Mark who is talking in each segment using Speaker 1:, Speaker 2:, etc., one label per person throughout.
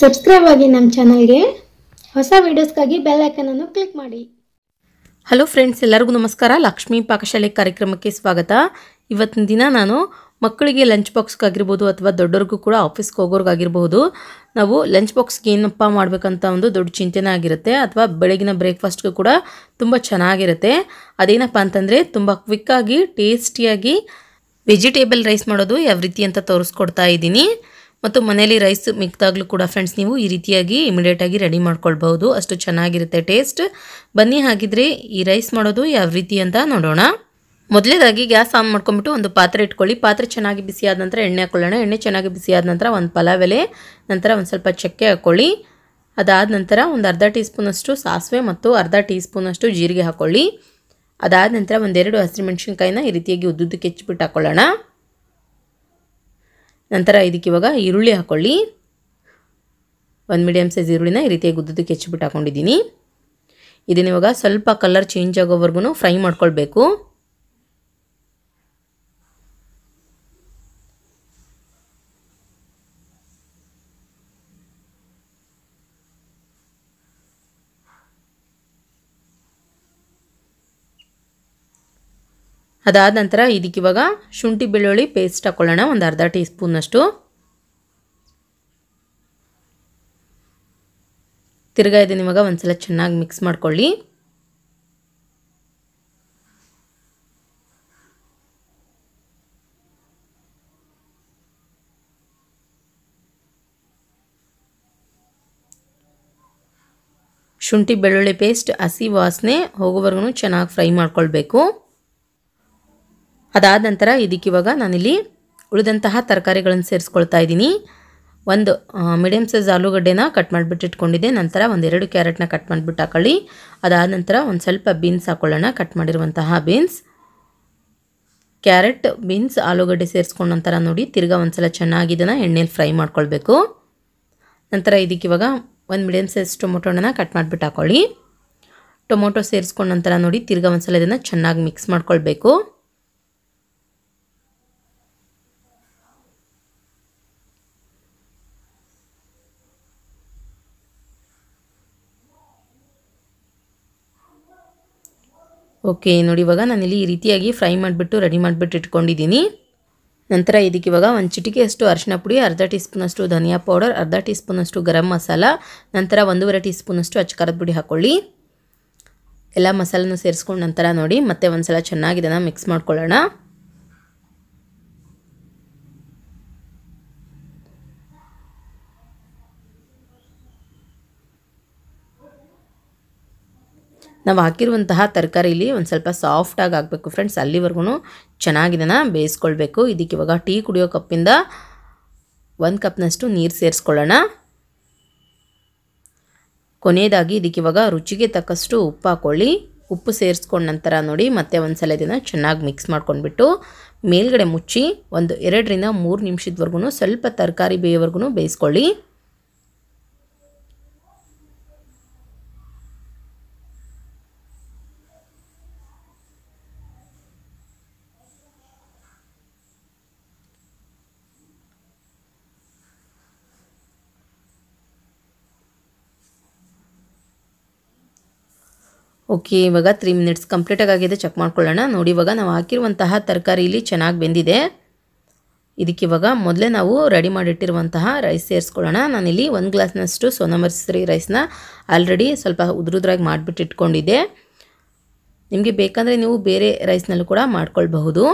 Speaker 1: subscribe ಆಗಿ ನಮ್ಮ ಚಾನಲ್ಗೆ ಹೊಸ ವೀಡಿಯೋಸ್ಗಾಗಿ ಬೆಲ್ ಐಕನನ್ನು ಕ್ಲಿಕ್ ಮಾಡಿ ಹಲೋ ಫ್ರೆಂಡ್ಸ್ ಎಲ್ಲರಿಗೂ ನಮಸ್ಕಾರ ಲಕ್ಷ್ಮೀ ಪಾಕಶಾಲೆ ಕಾರ್ಯಕ್ರಮಕ್ಕೆ ಸ್ವಾಗತ ಇವತ್ತಿನ ದಿನ ನಾನು ಮಕ್ಕಳಿಗೆ ಲಂಚ್ ಬಾಕ್ಸ್ಗಾಗಿರ್ಬೋದು ಅಥವಾ ದೊಡ್ಡವ್ರಿಗೂ ಕೂಡ ಆಫೀಸ್ಗೆ ಹೋಗೋರ್ಗಾಗಿರ್ಬೋದು ನಾವು ಲಂಚ್ ಬಾಕ್ಸ್ಗೆ ಏನಪ್ಪ ಮಾಡಬೇಕಂತ ಒಂದು ದೊಡ್ಡ ಚಿಂತೆನೇ ಆಗಿರುತ್ತೆ ಅಥವಾ ಬೆಳಗಿನ ಬ್ರೇಕ್ಫಾಸ್ಟ್ಗೂ ಕೂಡ ತುಂಬ ಚೆನ್ನಾಗಿರುತ್ತೆ ಅದೇನಪ್ಪ ಅಂತಂದರೆ ತುಂಬ ಕ್ವಿಕ್ಕಾಗಿ ಟೇಸ್ಟಿಯಾಗಿ ವೆಜಿಟೇಬಲ್ ರೈಸ್ ಮಾಡೋದು ಯಾವ ರೀತಿ ಅಂತ ತೋರಿಸ್ಕೊಡ್ತಾ ಇದ್ದೀನಿ ಮತ್ತು ಮನೇಲಿ ರೈಸ್ ಮಿಕ್ದಾಗಲೂ ಕೂಡ ಫ್ರೆಂಡ್ಸ್ ನೀವು ಈ ರೀತಿಯಾಗಿ ಇಮಿಡಿಯೇಟಾಗಿ ರೆಡಿ ಮಾಡ್ಕೊಳ್ಬಹುದು ಅಷ್ಟು ಚೆನ್ನಾಗಿರುತ್ತೆ ಟೇಸ್ಟ್ ಬನ್ನಿ ಹಾಗಿದ್ರೆ ಈ ರೈಸ್ ಮಾಡೋದು ಯಾವ ರೀತಿ ಅಂತ ನೋಡೋಣ ಮೊದಲೇದಾಗಿ ಗ್ಯಾಸ್ ಆನ್ ಮಾಡ್ಕೊಂಬಿಟ್ಟು ಒಂದು ಪಾತ್ರೆ ಇಟ್ಕೊಳ್ಳಿ ಪಾತ್ರೆ ಚೆನ್ನಾಗಿ ಬಿಸಿಯಾದ ನಂತರ ಎಣ್ಣೆ ಹಾಕೊಳ್ಳೋಣ ಎಣ್ಣೆ ಚೆನ್ನಾಗಿ ಬಿಸಿಯಾದ ನಂತರ ಒಂದು ಪಲಾವ್ ಎಲೆ ನಂತರ ಒಂದು ಸ್ವಲ್ಪ ಚಕ್ಕೆ ಹಾಕ್ಕೊಳ್ಳಿ ಅದಾದ ನಂತರ ಒಂದು ಅರ್ಧ ಟೀ ಸ್ಪೂನಷ್ಟು ಸಾಸಿವೆ ಮತ್ತು ಅರ್ಧ ಟೀ ಸ್ಪೂನಷ್ಟು ಜೀರಿಗೆ ಹಾಕ್ಕೊಳ್ಳಿ ಅದಾದ ನಂತರ ಒಂದೆರಡು ಹಸಿರು ಮೆಣಸಿನ್ಕಾಯಿನ ಈ ರೀತಿಯಾಗಿ ಉದ್ದುದ್ದಕ್ಕೆ ಹೆಚ್ಚಿಬಿಟ್ಟು ಹಾಕ್ಕೊಳ್ಳೋಣ ನಂತರ ಇದಕ್ಕೆ ಇವಾಗ ಈರುಳ್ಳಿ ಹಾಕ್ಕೊಳ್ಳಿ ಒಂದು ಮೀಡಿಯಮ್ ಸೈಜ್ ಈರುಳ್ಳಿನ ಈ ರೀತಿಯಾಗಿ ಉದ್ದದಕ್ಕೆ ಹೆಚ್ಚಿಬಿಟ್ಟು ಹಾಕೊಂಡಿದ್ದೀನಿ ಇದನ್ನು ಇವಾಗ ಸ್ವಲ್ಪ ಕಲರ್ ಚೇಂಜ್ ಆಗೋವರೆಗೂ ಫ್ರೈ ಮಾಡ್ಕೊಳ್ಬೇಕು ಅದಾದ ನಂತರ ಇದಕ್ಕೆ ಇವಾಗ ಶುಂಠಿ ಬೆಳ್ಳುಳ್ಳಿ ಪೇಸ್ಟ್ ಹಾಕ್ಕೊಳ್ಳೋಣ ಒಂದು ಅರ್ಧ ಟೀ ಸ್ಪೂನಷ್ಟು ತಿರ್ಗಾ ಇದನ್ನು ಇವಾಗ ಒಂದ್ಸಲ ಚೆನ್ನಾಗಿ ಮಿಕ್ಸ್ ಮಾಡ್ಕೊಳ್ಳಿ ಶುಂಠಿ ಬೆಳ್ಳುಳ್ಳಿ ಪೇಸ್ಟ್ ಹಸಿ ವಾಸನೆ ಹೋಗೋವರೆಗೂ ಚೆನ್ನಾಗಿ ಫ್ರೈ ಮಾಡ್ಕೊಳ್ಬೇಕು ಅದಾದ ನಂತರ ಇದಕ್ಕಿವಾಗ ನಾನಿಲ್ಲಿ ಉಳಿದಂತಹ ತರಕಾರಿಗಳನ್ನು ಸೇರಿಸ್ಕೊಳ್ತಾ ಇದ್ದೀನಿ ಒಂದು ಮೀಡಿಯಮ್ ಸೈಜ್ ಆಲೂಗಡ್ಡೆನ ಕಟ್ ಮಾಡಿಬಿಟ್ಟು ಇಟ್ಕೊಂಡಿದ್ದೆ ನಂತರ ಒಂದೆರಡು ಕ್ಯಾರೆಟ್ನ ಕಟ್ ಮಾಡಿಬಿಟ್ಟು ಹಾಕೊಳ್ಳಿ ಅದಾದ ನಂತರ ಒಂದು ಸ್ವಲ್ಪ ಬೀನ್ಸ್ ಹಾಕೊಳ್ಳೋಣ ಕಟ್ ಮಾಡಿರುವಂತಹ ಬೀನ್ಸ್ ಕ್ಯಾರೆಟ್ ಬೀನ್ಸ್ ಆಲೂಗಡ್ಡೆ ಸೇರಿಸ್ಕೊಂಡ ನಂತರ ನೋಡಿ ತಿರ್ಗಾ ಒಂದು ಸಲ ಚೆನ್ನಾಗಿ ಇದನ್ನು ಎಣ್ಣೆಯಲ್ಲಿ ಫ್ರೈ ಮಾಡ್ಕೊಳ್ಬೇಕು ನಂತರ ಇದಕ್ಕಿವಾಗ ಒಂದು ಮೀಡಿಯಮ್ ಸೈಜ್ ಟೊಮೊಟೊ ಹಣ್ಣನ್ನು ಕಟ್ ಮಾಡಿಬಿಟ್ಟು ಹಾಕೊಳ್ಳಿ ಟೊಮೊಟೊ ಸೇರಿಸ್ಕೊಂಡ ನಂತರ ನೋಡಿ ತಿರ್ಗಾ ಒಂದು ಸಲ ಇದನ್ನು ಚೆನ್ನಾಗಿ ಮಿಕ್ಸ್ ಮಾಡ್ಕೊಳ್ಬೇಕು ಓಕೆ ನೋಡಿ ಇವಾಗ ನಾನಿಲ್ಲಿ ಈ ರೀತಿಯಾಗಿ ಫ್ರೈ ಮಾಡಿಬಿಟ್ಟು ರೆಡಿ ಮಾಡಿಬಿಟ್ಟು ಇಟ್ಕೊಂಡಿದ್ದೀನಿ ನಂತರ ಇದಕ್ಕೆ ಇವಾಗ ಒಂದು ಚಿಟಿಕೆಯಷ್ಟು ಅರಿಶಿನ ಪುಡಿ ಅರ್ಧ ಟೀ ಸ್ಪೂನಷ್ಟು ಧನಿಯಾ ಪೌಡರ್ ಅರ್ಧ ಟೀ ಸ್ಪೂನಷ್ಟು ಗರಂ ಮಸಾಲ ನಂತರ ಒಂದೂವರೆ ಟೀ ಸ್ಪೂನಷ್ಟು ಅಚ್ಚಕಾರದ ಪುಡಿ ಹಾಕ್ಕೊಳ್ಳಿ ಎಲ್ಲ ಮಸಾಲನೂ ಸೇರಿಸ್ಕೊಂಡು ನಂತರ ನೋಡಿ ಮತ್ತೆ ಒಂದು ಸಲ ಚೆನ್ನಾಗಿದೆ ಮಿಕ್ಸ್ ಮಾಡ್ಕೊಳ್ಳೋಣ ನಾವು ಹಾಕಿರುವಂತಹ ತರಕಾರಿಲಿ ಒಂದು ಸ್ವಲ್ಪ ಸಾಫ್ಟಾಗಿ ಹಾಕಬೇಕು ಫ್ರೆಂಡ್ಸ್ ಅಲ್ಲಿವರೆಗೂ ಚೆನ್ನಾಗಿದನ್ನು ಬೇಯಿಸ್ಕೊಳ್ಬೇಕು ಇದಕ್ಕೆ ಇವಾಗ ಟೀ ಕುಡಿಯೋ ಕಪ್ಪಿಂದ ಒಂದು ಕಪ್ನಷ್ಟು ನೀರು ಸೇರಿಸ್ಕೊಳ್ಳೋಣ ಕೊನೆಯದಾಗಿ ಇದಕ್ಕೆ ಇವಾಗ ರುಚಿಗೆ ತಕ್ಕಷ್ಟು ಉಪ್ಪು ಹಾಕ್ಕೊಳ್ಳಿ ಉಪ್ಪು ಸೇರಿಸ್ಕೊಂಡ ನಂತರ ನೋಡಿ ಮತ್ತೆ ಒಂದು ಸಲ ಇದನ್ನು ಚೆನ್ನಾಗಿ ಮಿಕ್ಸ್ ಮಾಡ್ಕೊಂಡ್ಬಿಟ್ಟು ಮೇಲ್ಗಡೆ ಮುಚ್ಚಿ ಒಂದು ಎರಡರಿಂದ ಮೂರು ನಿಮಿಷದವರೆಗೂ ಸ್ವಲ್ಪ ತರಕಾರಿ ಬೇಯೋವರೆಗೂ ಬೇಯಿಸ್ಕೊಳ್ಳಿ ಓಕೆ ಇವಾಗ ತ್ರೀ ಮಿನಿಟ್ಸ್ ಕಂಪ್ಲೀಟಾಗಿ ಆಗಿದೆ ಚೆಕ್ ಮಾಡ್ಕೊಳ್ಳೋಣ ನೋಡಿ ಇವಾಗ ನಾವು ಹಾಕಿರುವಂತಹ ತರಕಾರಿ ಇಲ್ಲಿ ಚೆನ್ನಾಗಿ ಬೆಂದಿದೆ ಇವಾಗ ಮೊದಲೇ ನಾವು ರೆಡಿ ಮಾಡಿಟ್ಟಿರುವಂತಹ ರೈಸ್ ಸೇರಿಸ್ಕೊಳ್ಳೋಣ ನಾನಿಲ್ಲಿ ಒಂದು ಗ್ಲಾಸ್ನಷ್ಟು ಸೋನಮರ್ಸ್ರಿ ರೈಸ್ನ ಆಲ್ರೆಡಿ ಸ್ವಲ್ಪ ಉದುರುದ್ರಾಗಿ ಮಾಡಿಬಿಟ್ಟು ಇಟ್ಕೊಂಡಿದ್ದೆ ನಿಮಗೆ ಬೇಕಂದರೆ ನೀವು ಬೇರೆ ರೈಸ್ನಲ್ಲೂ ಕೂಡ ಮಾಡ್ಕೊಳ್ಬಹುದು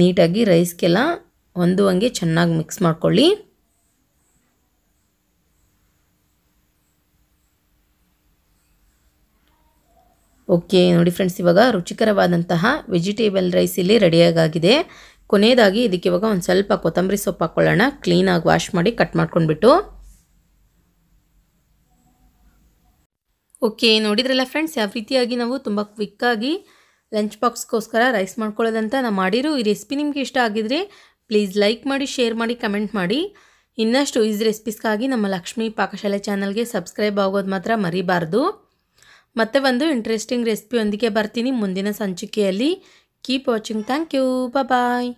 Speaker 1: ನೀಟಾಗಿ ರೈಸ್ಗೆಲ್ಲ ಒಂದು ಹಂಗೆ ಚೆನ್ನಾಗಿ ಮಿಕ್ಸ್ ಮಾಡ್ಕೊಳ್ಳಿ ಓಕೆ ನೋಡಿ ಫ್ರೆಂಡ್ಸ್ ಇವಾಗ ರುಚಿಕರವಾದಂತಹ ವೆಜಿಟೇಬಲ್ ರೈಸ್ ಇಲ್ಲಿ ರೆಡಿಯಾಗಿದೆ ಕೊನೆಯದಾಗಿ ಇದಕ್ಕೆ ಇವಾಗ ಒಂದು ಸ್ವಲ್ಪ ಕೊತ್ತಂಬರಿ ಸೊಪ್ಪು ಹಾಕ್ಕೊಳ್ಳೋಣ ಕ್ಲೀನಾಗಿ ವಾಶ್ ಮಾಡಿ ಕಟ್ ಮಾಡ್ಕೊಂಡ್ಬಿಟ್ಟು ಓಕೆ ನೋಡಿದ್ರಲ್ಲ ಫ್ರೆಂಡ್ಸ್ ಯಾವ ರೀತಿಯಾಗಿ ನಾವು ತುಂಬ ಕ್ವಿಕ್ಕಾಗಿ ಲಂಚ್ ಬಾಕ್ಸ್ಗೋಸ್ಕರ ರೈಸ್ ಮಾಡ್ಕೊಳ್ಳೋದಂತ ನಾವು ಮಾಡಿರೋ ಈ ರೆಸಿಪಿ ನಿಮಗೆ ಇಷ್ಟ ಆಗಿದ್ರೆ ಪ್ಲೀಸ್ ಲೈಕ್ ಮಾಡಿ ಶೇರ್ ಮಾಡಿ ಕಮೆಂಟ್ ಮಾಡಿ ಇನ್ನಷ್ಟು ಈಸ್ ರೆಸಿಪೀಸ್ಗಾಗಿ ನಮ್ಮ ಲಕ್ಷ್ಮೀ ಪಾಕಶಾಲೆ ಚಾನಲ್ಗೆ ಸಬ್ಸ್ಕ್ರೈಬ್ ಆಗೋದು ಮಾತ್ರ ಮರಿಬಾರ್ದು ಮತ್ತೆ ಒಂದು ಇಂಟ್ರೆಸ್ಟಿಂಗ್ ರೆಸಿಪಿಯೊಂದಿಗೆ ಬರ್ತೀನಿ ಮುಂದಿನ ಸಂಚಿಕೆಯಲ್ಲಿ keep watching thank you bye